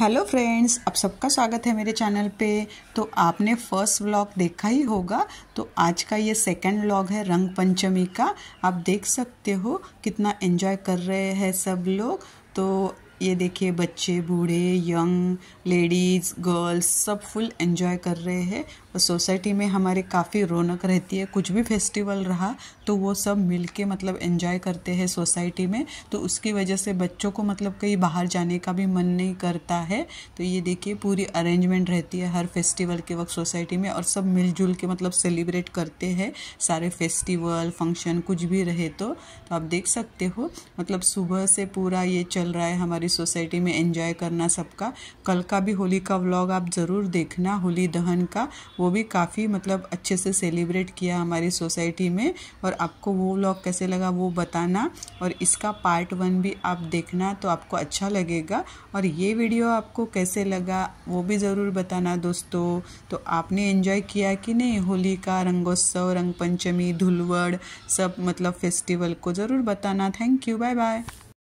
hello friends आप सबका स्वागत है मेरे चैनल पे तो आपने फर्स्ट व्लॉग देखा ही होगा तो आज का ये सेकंड व्लॉग है रंग पंचमी का आप देख सकते हो कितना एंजॉय कर रहे हैं सब लोग तो ये देखिए बच्चे बूढ़े यंग लेडीज़ गर्ल्स सब फुल एन्जॉय कर रहे हैं और सोसाइटी में हमारे काफ़ी रौनक रहती है कुछ भी फेस्टिवल रहा तो वो सब मिल के मतलब एंजॉय करते हैं सोसाइटी में तो उसकी वजह से बच्चों को मतलब कहीं बाहर जाने का भी मन नहीं करता है तो ये देखिए पूरी अरेंजमेंट रहती है हर फेस्टिवल के वक्त सोसाइटी में और सब मिलजुल के मतलब सेलिब्रेट करते हैं सारे फेस्टिवल फंक्शन कुछ भी रहे तो, तो आप देख सकते हो मतलब सुबह से पूरा ये चल रहा है हमारी हमारी सोसाइटी में एंजॉय करना सबका कल का भी होली का व्लॉग आप ज़रूर देखना होली दहन का वो भी काफ़ी मतलब अच्छे से सेलिब्रेट किया हमारी सोसाइटी में और आपको वो व्लॉग कैसे लगा वो बताना और इसका पार्ट वन भी आप देखना तो आपको अच्छा लगेगा और ये वीडियो आपको कैसे लगा वो भी ज़रूर बताना दोस्तों तो आपने एंजॉय किया कि नहीं होली का रंगोत्सव रंग पंचमी धुलवड़ सब मतलब फेस्टिवल को ज़रूर बताना थैंक यू बाय बाय